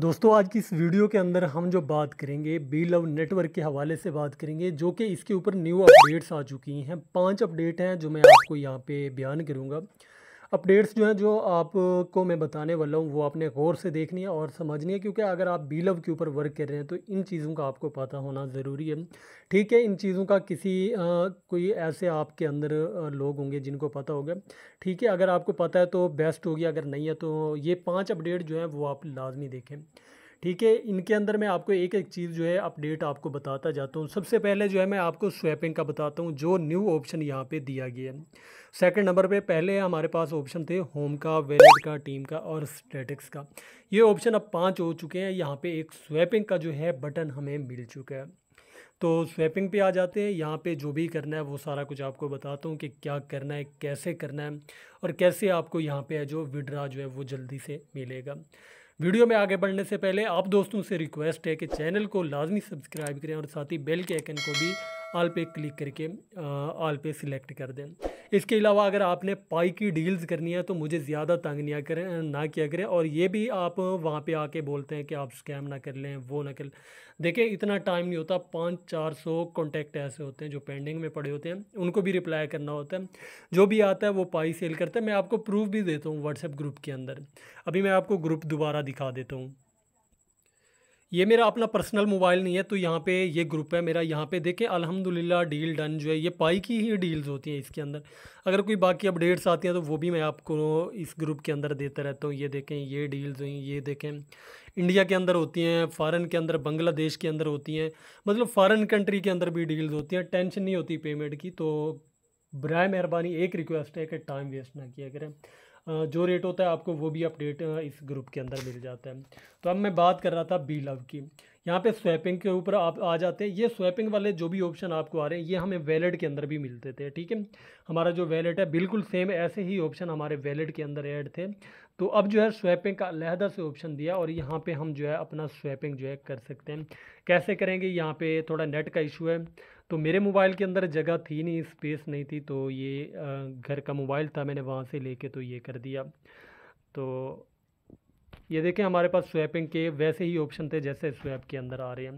दोस्तों आज की इस वीडियो के अंदर हम जो बात करेंगे बी लव नेटवर्क के हवाले से बात करेंगे जो कि इसके ऊपर न्यू अपडेट्स आ चुकी हैं पांच अपडेट हैं जो मैं आपको यहाँ पे बयान करूँगा अपडेट्स जो हैं जो आपको मैं बताने वाला हूँ वो आपने गौर से देखनी है और समझनी है क्योंकि अगर आप बी लव के ऊपर वर्क कर रहे हैं तो इन चीज़ों का आपको पता होना ज़रूरी है ठीक है इन चीज़ों का किसी आ, कोई ऐसे आपके अंदर लोग होंगे जिनको पता होगा ठीक है अगर आपको पता है तो बेस्ट होगी अगर नहीं है तो ये पाँच अपडेट जो हैं वो आप लाजमी देखें ठीक है इनके अंदर मैं आपको एक एक चीज़ जो है अपडेट आपको बताता जाता हूँ सबसे पहले जो है मैं आपको स्वैपिंग का बताता हूँ जो न्यू ऑप्शन यहाँ पे दिया गया है सेकंड नंबर पे पहले हमारे पास ऑप्शन थे होम का वेलेट का टीम का और स्टेटिक्स का ये ऑप्शन अब पाँच हो चुके हैं यहाँ पर एक स्वैपिंग का जो है बटन हमें मिल चुका है तो स्वैपिंग पे आ जाते हैं यहाँ पे जो भी करना है वो सारा कुछ आपको बताता हूँ कि क्या करना है कैसे करना है और कैसे आपको यहाँ पे है जो विड्रा जो है वो जल्दी से मिलेगा वीडियो में आगे बढ़ने से पहले आप दोस्तों से रिक्वेस्ट है कि चैनल को लाजमी सब्सक्राइब करें और साथ ही बेल के आइकन को भी आल पे क्लिक करके आल पे सिलेक्ट कर दें इसके अलावा अगर आपने पाई की डील्स करनी है तो मुझे ज़्यादा तंग नहीं करें ना किया करें और ये भी आप वहाँ पे आके बोलते हैं कि आप स्कैम ना कर लें वो ना कर देखें इतना टाइम नहीं होता पाँच चार सौ कॉन्टैक्ट ऐसे होते हैं जो पेंडिंग में पड़े होते हैं उनको भी रिप्लाई करना होता है जो भी आता है वो पाई सेल करता है मैं आपको प्रूफ भी देता हूँ व्हाट्सएप ग्रुप के अंदर अभी मैं आपको ग्रुप दोबारा दिखा देता हूँ ये मेरा अपना पर्सनल मोबाइल नहीं है तो यहाँ पे ये ग्रुप है मेरा यहाँ पे देखें अल्हम्दुलिल्लाह डील डन जो है ये पाई की ही डील्स होती हैं इसके अंदर अगर कोई बाकी अपडेट्स आती हैं तो वो भी मैं आपको इस ग्रुप के अंदर देता रहता हूँ ये देखें ये डील्स हुई ये देखें इंडिया के अंदर होती हैं फ़ारन के अंदर बांग्लादेश के अंदर होती हैं मतलब फ़ारन कंट्री के अंदर भी डील्स होती हैं टेंशन नहीं होती पेमेंट की तो बर मेहरबानी एक रिक्वेस्ट है कि टाइम वेस्ट ना किया करें जो रेट होता है आपको वो भी अपडेट इस ग्रुप के अंदर मिल जाता है तो अब मैं बात कर रहा था बी लव की यहाँ पे स्वैपिंग के ऊपर आप आ जाते हैं ये स्वैपिंग वाले जो भी ऑप्शन आपको आ रहे हैं ये हमें वैलेट के अंदर भी मिलते थे ठीक है हमारा जो वैलेट है बिल्कुल सेम ऐसे ही ऑप्शन हमारे वैलेट के अंदर ऐड थे तो अब जो है स्वैपिंग का लहदा से ऑप्शन दिया और यहाँ पे हम जो है अपना स्वैपिंग जो है कर सकते हैं कैसे करेंगे यहाँ पे थोड़ा नेट का इशू है तो मेरे मोबाइल के अंदर जगह थी नहीं स्पेस नहीं थी तो ये घर का मोबाइल था मैंने वहाँ से लेके तो ये कर दिया तो ये देखें हमारे पास स्वैपिंग के वैसे ही ऑप्शन थे जैसे स्वैप के अंदर आ रहे हैं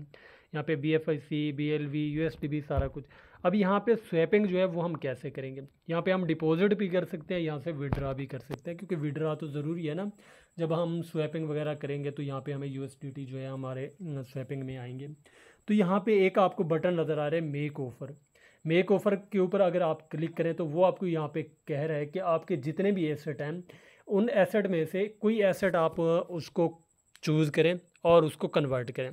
यहाँ पे B F I C B L V U S T B सारा कुछ अब यहाँ पे स्वैपिंग जो है वो हम कैसे करेंगे यहाँ पे हम डिपॉजिट भी कर सकते हैं यहाँ से विड्रा भी कर सकते हैं क्योंकि विड्रा तो ज़रूरी है ना जब हम स्वैपिंग वगैरह करेंगे तो यहाँ पे हमें यू जो है हमारे स्वैपिंग में आएंगे तो यहाँ पे एक आपको बटन नज़र आ रहा है मेक ऑफ़र मेक ऑफ़र के ऊपर अगर आप क्लिक करें तो वो आपको यहाँ पे कह रहा है कि आपके जितने भी एसेट हैं उन एसेट में से कोई एसेट आप उसको चूज़ करें और उसको कन्वर्ट करें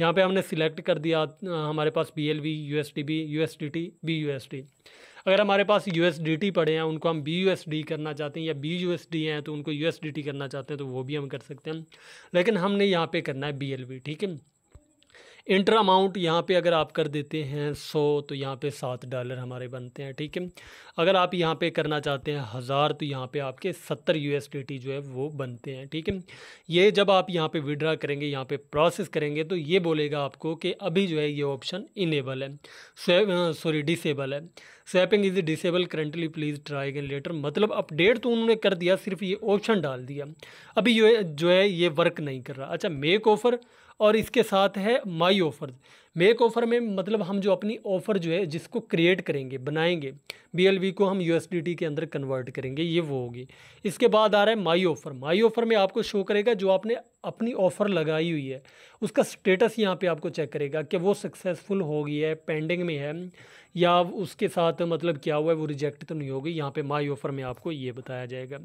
यहाँ पे हमने सिलेक्ट कर दिया हमारे पास B L V U S D B U S D T B U S D अगर हमारे पास यू एस डी टी पड़े हैं उनको हम बी यू एस डी करना चाहते हैं या बी यू एस डी हैं तो उनको यू एस डी टी करना चाहते हैं तो वो भी हम कर सकते हैं लेकिन हमने यहाँ पे करना है बी एल वी ठीक है इंटर अमाउंट यहाँ पे अगर आप कर देते हैं सौ तो यहाँ पे सात डॉलर हमारे बनते हैं ठीक है अगर आप यहाँ पे करना चाहते हैं हज़ार तो यहाँ पे आपके सत्तर यू जो है वो बनते हैं ठीक है ये जब आप यहाँ पे विड्रा करेंगे यहाँ पे प्रोसेस करेंगे तो ये बोलेगा आपको कि अभी जो है ये ऑप्शन इनेबल है सॉरी डिसेबल है swapping is disable currently please try again later मतलब अपडेट तो उन्होंने कर दिया सिर्फ ये ऑप्शन डाल दिया अभी जो है जो है ये वर्क नहीं कर रहा अच्छा मेक ऑफ़र और इसके साथ है माई ऑफर्स मेक ऑफ़र में मतलब हम जो अपनी ऑफ़र जो है जिसको क्रिएट करेंगे बनाएंगे बी को हम यू के अंदर कन्वर्ट करेंगे ये वो होगी इसके बाद आ रहा है माई ऑफ़र माई ऑफ़र में आपको शो करेगा जो आपने अपनी ऑफ़र लगाई हुई है उसका स्टेटस यहाँ पे आपको चेक करेगा कि वो सक्सेसफुल हो गई है पेंडिंग में है या उसके साथ मतलब क्या हुआ है वो रिजेक्ट तो नहीं होगी यहाँ पे माई ऑफ़र में आपको ये बताया जाएगा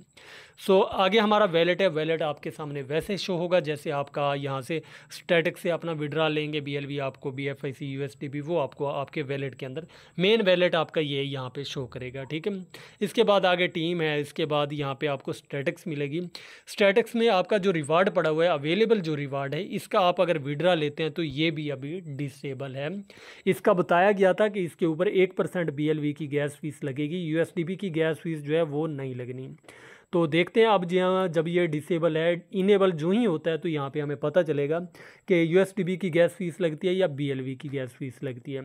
सो so, आगे हमारा वैलेट है वैलेट आपके सामने वैसे शो होगा जैसे आपका यहाँ से स्टेटिक से अपना विड्रा लेंगे बी आपको B F I C U S D B वो आपको आपके वैलेट के अंदर मेन वैलेट आपका ये यहाँ पे शो करेगा ठीक है इसके बाद आगे टीम है इसके बाद यहाँ पे आपको स्टेटक्स मिलेगी स्टेटक्स में आपका जो रिवार्ड पड़ा हुआ है अवेलेबल जो रिवार्ड है इसका आप अगर विड्रा लेते हैं तो ये भी अभी डिसेबल है इसका बताया गया था कि इसके ऊपर एक परसेंट बी एल वी की गैस फीस लगेगी यू एस डी बी की गैस फीस जो है वो नहीं लगनी तो देखते हैं अब जहाँ जब ये डिसेबल है इनेबल जो ही होता है तो यहाँ पे हमें पता चलेगा कि यू की गैस फीस लगती है या बी की गैस फीस लगती है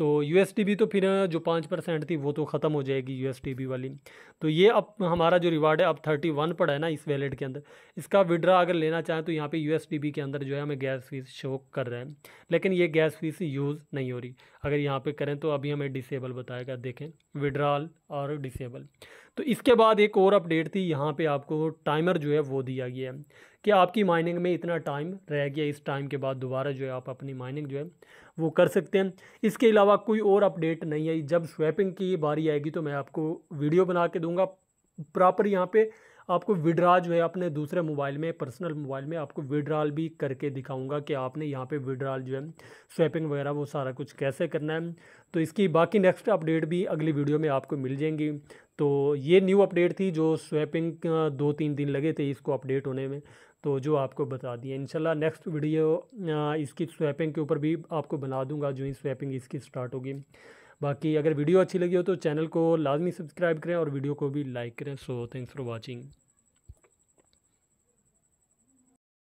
तो यू तो फिर जो पाँच परसेंट थी वो तो ख़त्म हो जाएगी यू वाली तो ये अब हमारा जो रिवार्ड है अब थर्टी वन पड़ा है ना इस वैलेट के अंदर इसका विड्रा अगर लेना चाहें तो यहाँ पे यू के अंदर जो है हमें गैस फीस शो कर रहे हैं लेकिन ये गैस फीस यूज़ नहीं हो रही अगर यहाँ पर करें तो अभी हमें डिसेबल बताएगा देखें विड्रॉल और डिसेबल तो इसके बाद एक और अपडेट थी यहाँ पर आपको टाइमर जो है वो दिया गया है कि आपकी माइनिंग में इतना टाइम रह गया इस टाइम के बाद दोबारा जो है आप अपनी माइनिंग जो है वो कर सकते हैं इसके अलावा कोई और अपडेट नहीं आई जब स्वैपिंग की बारी आएगी तो मैं आपको वीडियो बना के दूंगा प्रॉपर यहाँ पे आपको विड्रा जो है अपने दूसरे मोबाइल में पर्सनल मोबाइल में आपको विड्राल भी करके दिखाऊंगा कि आपने यहाँ पे विड्राल जो है स्वैपिंग वगैरह वो सारा कुछ कैसे करना है तो इसकी बाकी नेक्स्ट अपडेट भी अगली वीडियो में आपको मिल जाएंगी तो ये न्यू अपडेट थी जो स्वैपिंग दो तीन दिन लगे थे इसको अपडेट होने में तो जो आपको बता दिए इनशाला नेक्स्ट वीडियो इसकी स्वैपिंग के ऊपर भी आपको बना दूंगा जो ही स्वैपिंग इसकी स्टार्ट होगी बाकी अगर वीडियो अच्छी लगी हो तो चैनल को लाजमी सब्सक्राइब करें और वीडियो को भी लाइक करें सो थैंक्स फॉर वॉचिंग